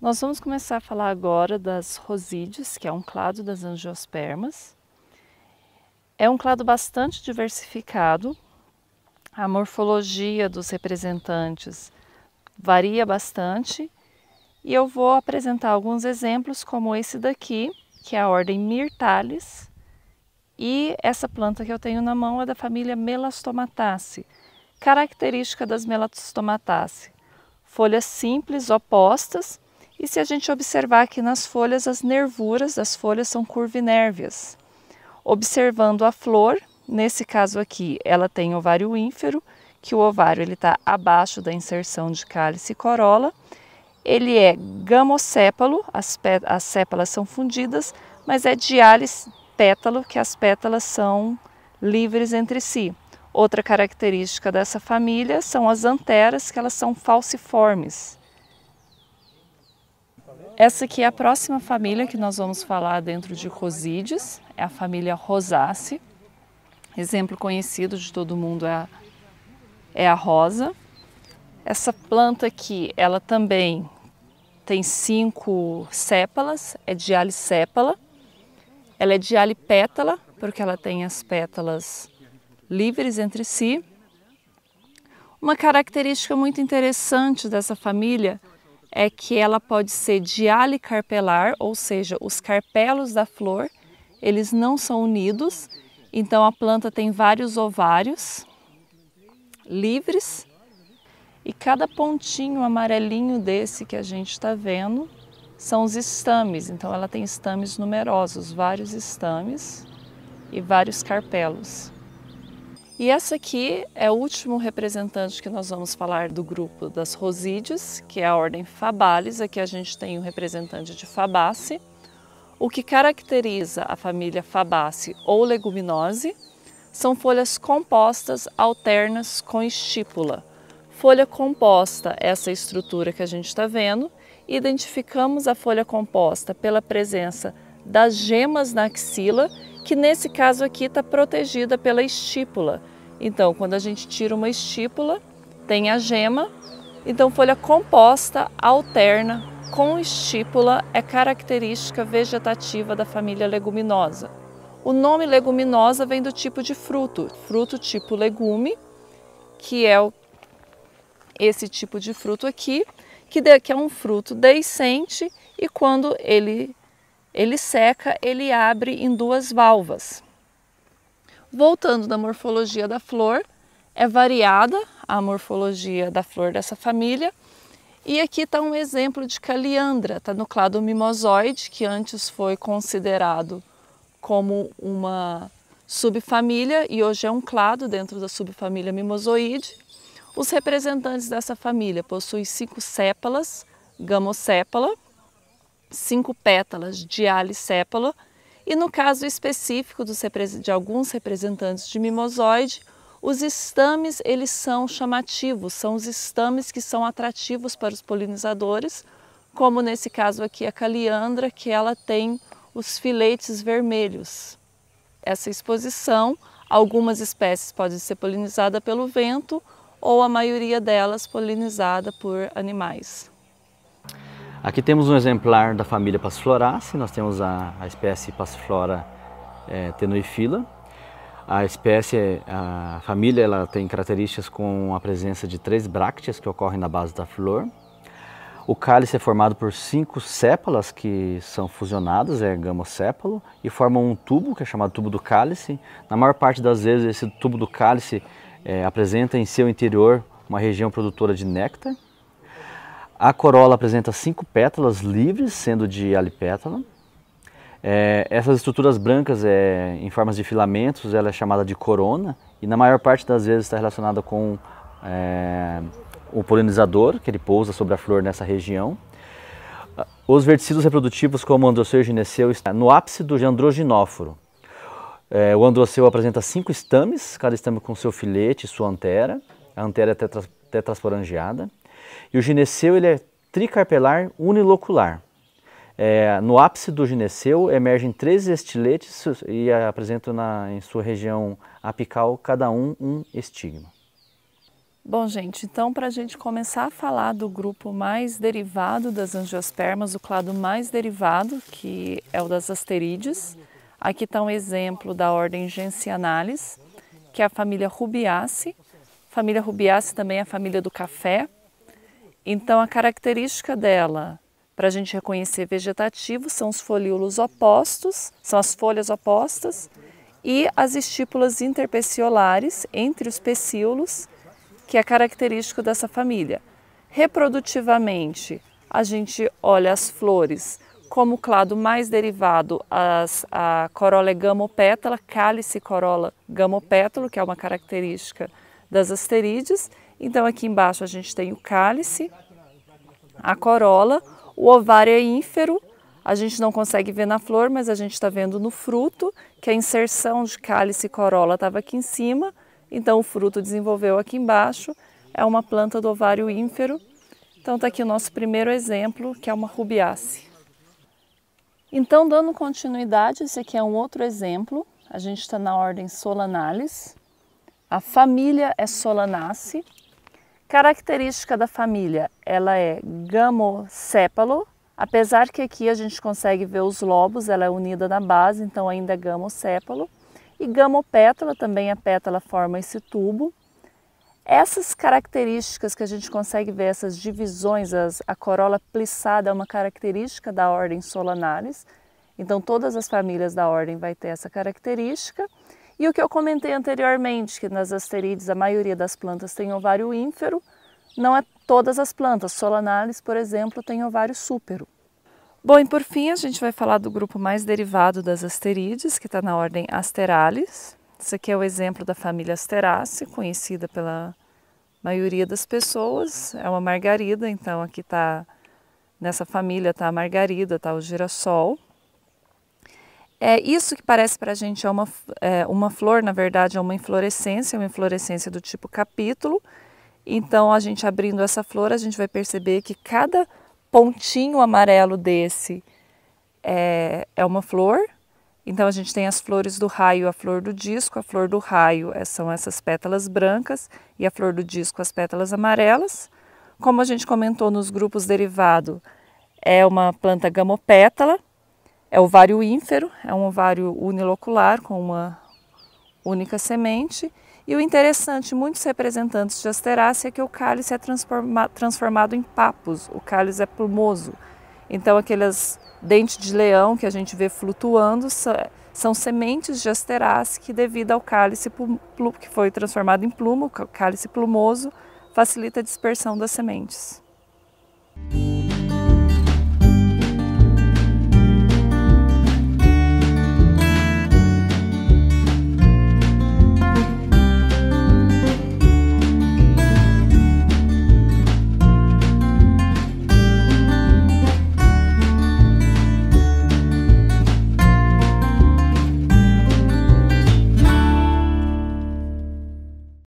Nós vamos começar a falar agora das rosídeas, que é um clado das angiospermas. É um clado bastante diversificado. A morfologia dos representantes varia bastante e eu vou apresentar alguns exemplos como esse daqui, que é a ordem Mirtalis. e essa planta que eu tenho na mão é da família Melastomataceae. Característica das Melastomataceae: folhas simples, opostas, e se a gente observar aqui nas folhas, as nervuras das folhas são curvinérvias. Observando a flor, nesse caso aqui, ela tem ovário ínfero, que o ovário está abaixo da inserção de cálice e corola. Ele é gamocépalo, as, as sépalas são fundidas, mas é diális pétalo, que as pétalas são livres entre si. Outra característica dessa família são as anteras, que elas são falciformes. Essa aqui é a próxima família que nós vamos falar dentro de Rosídeas, é a família Rosace. Exemplo conhecido de todo mundo é a, é a rosa. Essa planta aqui, ela também tem cinco sépalas, é dialicépala. Ela é alipétala, porque ela tem as pétalas livres entre si. Uma característica muito interessante dessa família é que ela pode ser dialicarpelar, ou seja, os carpelos da flor, eles não são unidos, então a planta tem vários ovários livres e cada pontinho amarelinho desse que a gente está vendo são os estames, então ela tem estames numerosos, vários estames e vários carpelos. E essa aqui é o último representante que nós vamos falar do grupo das Rosídeas, que é a ordem Fabalis. Aqui a gente tem um representante de Fabace. O que caracteriza a família Fabace ou leguminose são folhas compostas alternas com estípula. Folha composta, é essa estrutura que a gente está vendo, identificamos a folha composta pela presença das gemas na axila, que nesse caso aqui está protegida pela estípula, então, quando a gente tira uma estípula, tem a gema. Então, folha composta, alterna, com estípula é característica vegetativa da família leguminosa. O nome leguminosa vem do tipo de fruto, fruto tipo legume, que é esse tipo de fruto aqui, que é um fruto deiscente e quando ele, ele seca, ele abre em duas valvas. Voltando da morfologia da flor, é variada a morfologia da flor dessa família. E aqui está um exemplo de caliandra, está no clado mimosoide, que antes foi considerado como uma subfamília e hoje é um clado dentro da subfamília mimosoide. Os representantes dessa família possuem cinco sépalas, gamocépala, cinco pétalas, dialicépala e no caso específico dos, de alguns representantes de mimosoide, os estames eles são chamativos, são os estames que são atrativos para os polinizadores, como nesse caso aqui a caliandra, que ela tem os filetes vermelhos. Essa exposição, algumas espécies podem ser polinizadas pelo vento ou a maioria delas polinizada por animais. Aqui temos um exemplar da família Passiflorace, nós temos a, a espécie Passiflora é, tenuifila. A espécie, a família, ela tem características com a presença de três brácteas que ocorrem na base da flor. O cálice é formado por cinco sépalas que são fusionadas, é gamocépalo, e formam um tubo, que é chamado tubo do cálice. Na maior parte das vezes, esse tubo do cálice é, apresenta em seu interior uma região produtora de néctar. A corola apresenta cinco pétalas livres, sendo de alipétala. É, essas estruturas brancas é, em formas de filamentos, ela é chamada de corona e na maior parte das vezes está relacionada com é, o polinizador, que ele pousa sobre a flor nessa região. Os verticidos reprodutivos, como o androceu e o gineceu, estão no ápice do androginóforo. É, o androceu apresenta cinco estames, cada estame com seu filete e sua antera. A antera é tetra, tetrasporangiada. E o gineceu ele é tricarpelar unilocular. É, no ápice do gineceu emergem três estiletes e apresentam na, em sua região apical cada um um estigma. Bom, gente, então para a gente começar a falar do grupo mais derivado das angiospermas, o clado mais derivado, que é o das asterídeas. aqui está um exemplo da ordem Gentianalis, que é a família Rubiaceae. Família Rubiaceae também é a família do café, então, a característica dela para a gente reconhecer vegetativo são os folíolos opostos, são as folhas opostas e as estípulas interpeciolares entre os pecíolos, que é característico dessa família. Reprodutivamente, a gente olha as flores como clado mais derivado as, a corola é gamopétala, cálice corola gamopétalo, que é uma característica das asterídeas. Então, aqui embaixo a gente tem o cálice, a corola, o ovário é ínfero, a gente não consegue ver na flor, mas a gente está vendo no fruto, que a inserção de cálice e corola estava aqui em cima, então o fruto desenvolveu aqui embaixo, é uma planta do ovário ínfero. Então está aqui o nosso primeiro exemplo, que é uma rubiace. Então, dando continuidade, esse aqui é um outro exemplo. A gente está na ordem Solanalis. A família é Solanace. Característica da família, ela é gamocépalo, apesar que aqui a gente consegue ver os lobos, ela é unida na base, então ainda é gamocépalo. E gamopétala, também a pétala forma esse tubo. Essas características que a gente consegue ver, essas divisões, as, a corola plissada é uma característica da ordem Solanaris. Então todas as famílias da ordem vai ter essa característica. E o que eu comentei anteriormente, que nas asterides a maioria das plantas tem ovário ínfero, não é todas as plantas. Solanales, por exemplo, tem ovário súpero. Bom, e por fim a gente vai falar do grupo mais derivado das asterides, que está na ordem Asterales. Esse aqui é o exemplo da família Asteraceae, conhecida pela maioria das pessoas. É uma margarida, então aqui está, nessa família está a margarida, está o girassol. É isso que parece para a gente é uma, é, uma flor, na verdade é uma inflorescência, uma inflorescência do tipo capítulo. Então a gente abrindo essa flor, a gente vai perceber que cada pontinho amarelo desse é, é uma flor. Então a gente tem as flores do raio, a flor do disco, a flor do raio é, são essas pétalas brancas e a flor do disco as pétalas amarelas. Como a gente comentou nos grupos derivado, é uma planta gamopétala é o ovário ínfero, é um ovário unilocular com uma única semente. E o interessante, muitos representantes de Asteraceae é que o cálice é transforma, transformado em papos, o cálice é plumoso. Então, aqueles dentes de leão que a gente vê flutuando são sementes de Asteraceae que, devido ao cálice que foi transformado em plumo, cálice plumoso, facilita a dispersão das sementes.